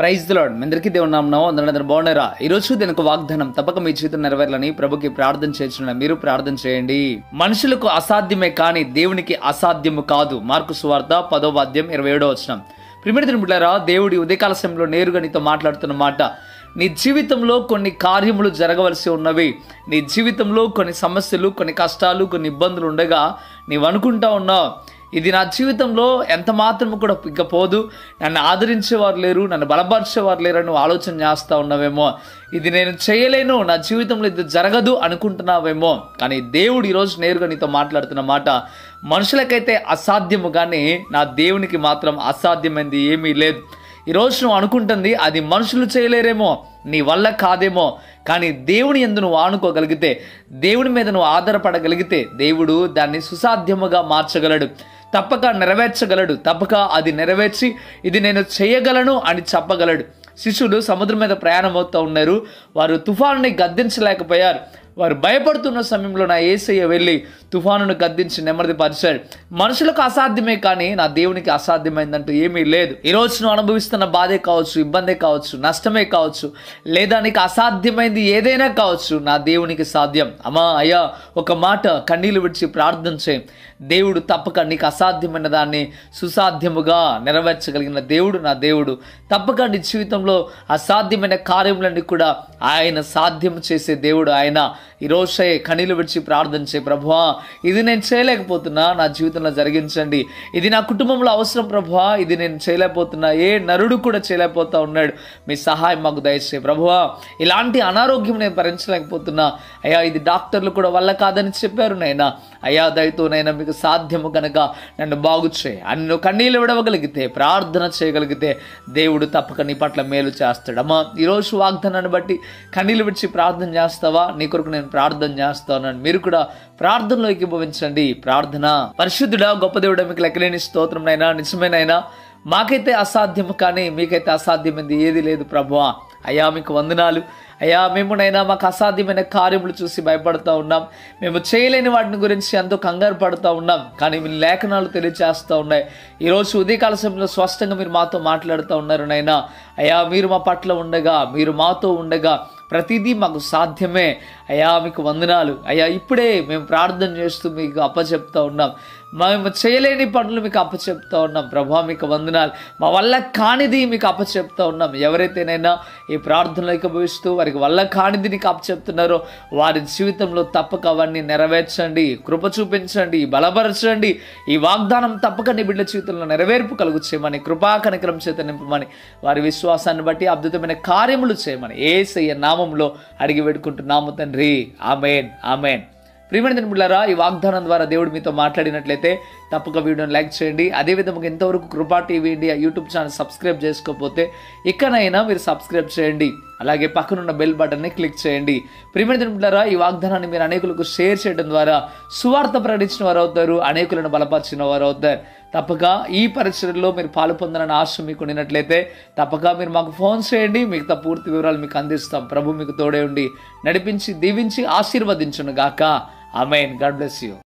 praise lord మీ అందరికీ దేవుడు నామనం అందరూ బాగున్నారా ఈ దీని ఒక వాగ్దానం తప్పక మీ జీవితం నెరవేరాలని ప్రభుకి ప్రార్థన చేసిన మీరు ప్రార్థన చేయండి మనుషులకు అసాధ్యమే కానీ దేవునికి అసాధ్యము కాదు మార్కు సువార్త పదో వాద్యం ఇరవై ఏడో వచ్చిన ప్రిమిడితిని బిడ్డారా దేవుడి ఉదయకాల సమయంలో నేరుగా నీతో మాట్లాడుతున్న మాట నీ జీవితంలో కొన్ని కార్యములు జరగవలసి ఉన్నవి నీ జీవితంలో కొన్ని సమస్యలు కొన్ని కష్టాలు కొన్ని ఇబ్బందులు ఉండగా నీవు అనుకుంటా ఉన్నావు ఇది నా జీవితంలో ఎంత మాత్రము కూడా ఇకపోదు నన్ను ఆదరించేవారు లేరు నన్ను బలపరిచేవారు లేరు అని ఆలోచన చేస్తూ ఉన్నావేమో ఇది నేను చేయలేను నా జీవితంలో ఇది జరగదు అనుకుంటున్నావేమో కానీ దేవుడు ఈరోజు నేరుగా నీతో మాట్లాడుతున్న మాట మనుషులకైతే అసాధ్యము కానీ నా దేవునికి మాత్రం అసాధ్యమైంది ఏమీ లేదు ఈరోజు నువ్వు అనుకుంటుంది అది మనుషులు చేయలేరేమో నీ వల్ల కాదేమో కానీ దేవుని ఎందు నువ్వు ఆనుకోగలిగితే దేవుని మీద నువ్వు ఆధారపడగలిగితే దేవుడు దాన్ని సుసాధ్యముగా మార్చగలడు తప్పక నెరవేర్చగలడు తప్పక అది నెరవేర్చి ఇది నేను చేయగలను అని చెప్పగలడు శిష్యులు సముద్రం మీద ప్రయాణం అవుతూ ఉన్నారు వారు తుఫాన్ని గద్దించలేకపోయారు వారు భయపడుతున్న సమయంలో నా ఏసయ్య వెళ్ళి తుఫానును గద్దించి పరిచాడు మనుషులకు అసాధ్యమే కానీ నా దేవునికి అసాధ్యమైందంటూ ఏమీ లేదు ఈరోజు నువ్వు అనుభవిస్తున్న బాధే కావచ్చు ఇబ్బందే కావచ్చు నష్టమే కావచ్చు లేదా నీకు అసాధ్యమైంది ఏదైనా కావచ్చు నా దేవునికి సాధ్యం అమ్మా అయ్యా ఒక మాట కన్నీళ్ళు విడిచి ప్రార్థన చేయి దేవుడు తప్పక నీకు అసాధ్యమైన దాన్ని సుసాధ్యముగా నెరవేర్చగలిగిన దేవుడు నా దేవుడు తప్పక నీ జీవితంలో అసాధ్యమైన కార్యములన్నీ కూడా ఆయన సాధ్యం చేసే దేవుడు ఆయన ఈరోజే కనీలు విడిచి ప్రార్థన చే ప్రభువా ఇది నేను చేయలేకపోతున్నా నా జీవితంలో జరిగించండి ఇది నా కుటుంబంలో అవసరం ప్రభువా ఇది నేను చేయలేకపోతున్నా ఏ నరుడు కూడా చేయలేకపోతా ఉన్నాడు మీ సహాయం మాకు దయచేయి ప్రభువా ఇలాంటి అనారోగ్యం నేను భరించలేకపోతున్నా అయ్యా ఇది డాక్టర్లు కూడా వల్ల కాదని చెప్పారు నైనా అయ్యా దయతోనైనా మీకు సాధ్యము కనుక నన్ను బాగు చేయి అన్ను కన్నీళ్ళు విడవగలిగితే ప్రార్థన చేయగలిగితే దేవుడు తప్పక నీ పట్ల మేలు చేస్తాడమ్మా ఈరోజు వాగ్దానాన్ని బట్టి కన్నీళ్ళు విడిచి ప్రార్థన చేస్తావా నీ కొరకు నేను ప్రార్థన చేస్తాను మీరు కూడా ప్రార్థనలోకి భవించండి ప్రార్థన పరిశుద్ధుడా గొప్ప దేవుడ మీకు లెక్కలేని స్తోత్రం నైనా నిజమేనైనా మాకైతే అసాధ్యం కానీ మీకైతే అసాధ్యమైంది ఏది లేదు ప్రభువ అయ్యా మీకు వందనాలు అయ్యా మేమునైనా మాకు అసాధ్యమైన కార్యములు చూసి భయపడుతూ ఉన్నాం మేము చేయలేని వాటిని గురించి ఎంతో కంగారు పడుతూ ఉన్నాం కానీ మీ లేఖనాలు తెలియజేస్తూ ఉన్నాయి ఈరోజు ఉదయకాల సమయంలో స్పష్టంగా మీరు మాతో మాట్లాడుతూ ఉన్నారు నైనా అయ్యా మీరు మా పట్ల ఉండగా మీరు మాతో ఉండగా ప్రతిదీ మాకు సాధ్యమే అయ్యా మీకు వందనాలు అయ్యా ఇప్పుడే మేము ప్రార్థన చేస్తూ మీకు అప్పచెప్తా ఉన్నాం మేము చేయలేని పనులు మీకు అప్పచెప్తా ఉన్నాం ప్రభా మీకు వందనాలు మా వల్ల కానిది మీకు అప్పచెప్తా ఉన్నాం ఎవరైతేనైనా ఈ ప్రార్థనలకు భవిస్తూ వారికి వల్ల కానిది నీకు అప్పచెప్తున్నారో వారి జీవితంలో తప్పక అవన్నీ నెరవేర్చండి కృప చూపించండి బలపరచండి ఈ వాగ్దానం తప్పక నీ బిడ్డ జీవితంలో నెరవేర్పు కలుగు చేయమని కృపా కనకరం చేత నింపమని వారి విశ్వాసాన్ని బట్టి అద్భుతమైన కార్యములు చేయమని ఏసయ్య నా నామంలో అడిగి పెట్టుకుంటున్నాము తండ్రి ఆమెన్ ఆమెన్ ప్రియమైన దినములారా ఈ వాగ్దానం ద్వారా దేవుడు మీతో మాట్లాడినట్లయితే తప్పక వీడియోని లైక్ చేయండి అదేవిధంగా ఎంతవరకు Krupa TV India YouTube channel subscribe చేసుకోకపోతే ఇక్కడైనా మీరు సబ్స్క్రైబ్ చేయండి అలాగే పక్కనున్న బెల్ బటన్ని క్లిక్ చేయండి ప్రియమైన దినములారా ఈ వాగ్దానాన్ని మీరు అనేకులకు షేర్ చేయడం ద్వారా సువార్త ప్రకటించిన వారు అవుతారు అనేకులను బలపరిచిన వారు అవుతారు తప్పక ఈ పరిస్థితుల్లో మీరు పాలు పొందాలని ఆశ మీకు ఉండినట్లయితే తప్పక మీరు మాకు ఫోన్ చేయండి మిగతా పూర్తి వివరాలు మీకు అందిస్తాం ప్రభు మీకు తోడే ఉండి నడిపించి దీవించి ఆశీర్వదించను గాక ఆమెన్ గాడ్ బ్లెస్ యూ